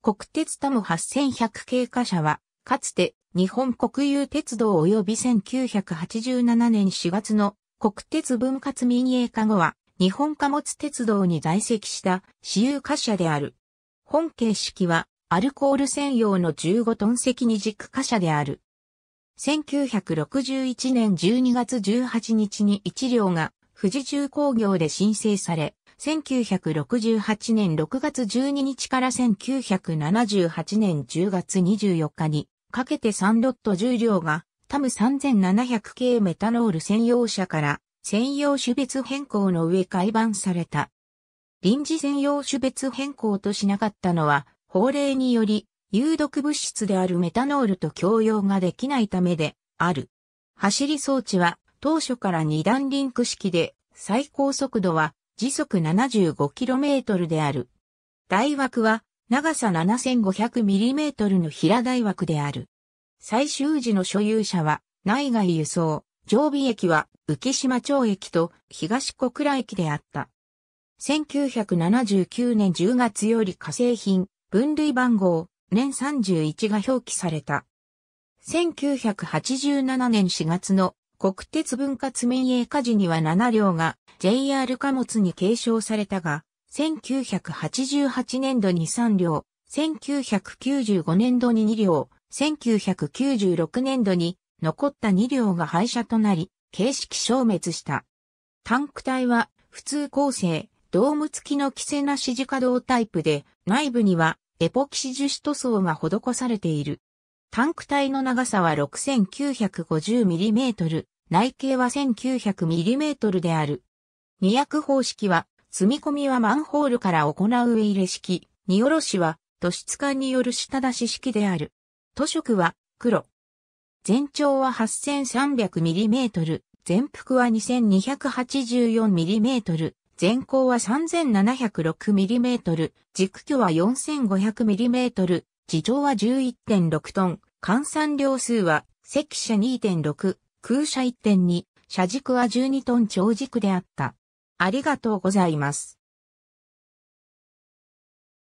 国鉄タム8100系貨車は、かつて日本国有鉄道及び1987年4月の国鉄分割民営化後は、日本貨物鉄道に在籍した私有貨車である。本形式は、アルコール専用の15トン積二軸貨車である。1961年12月18日に1両が富士重工業で申請され、1968年6月12日から1978年10月24日にかけて3ロット重量がタム3700系メタノール専用車から専用種別変更の上改版された。臨時専用種別変更としなかったのは法令により有毒物質であるメタノールと共用ができないためである。走り装置は当初から二段リンク式で最高速度は時速 75km である。大枠は長さ 7500mm の平大枠である。最終時の所有者は内外輸送、常備駅は浮島町駅と東小倉駅であった。1979年10月より化成品、分類番号、年31が表記された。1987年4月の国鉄分割民営化時には7両が JR 貨物に継承されたが、1988年度に3両、1995年度に2両、1996年度に残った2両が廃車となり、形式消滅した。タンク体は普通構成、ドーム付きの規制な支持稼働タイプで、内部にはエポキシ樹脂塗装が施されている。タンク体の長さは 6950mm、内径は 1900mm である。二役方式は、積み込みはマンホールから行う上入れ式、荷下ろしは、都市管による下出し式である。都色は、黒。全長は 8300mm、全幅は 2284mm、全高は 3706mm、軸距は 4500mm、地上は11.6トン、換算量数は、赤車2.6、空車1.2、車軸は12トン長軸であった。ありがとうございます。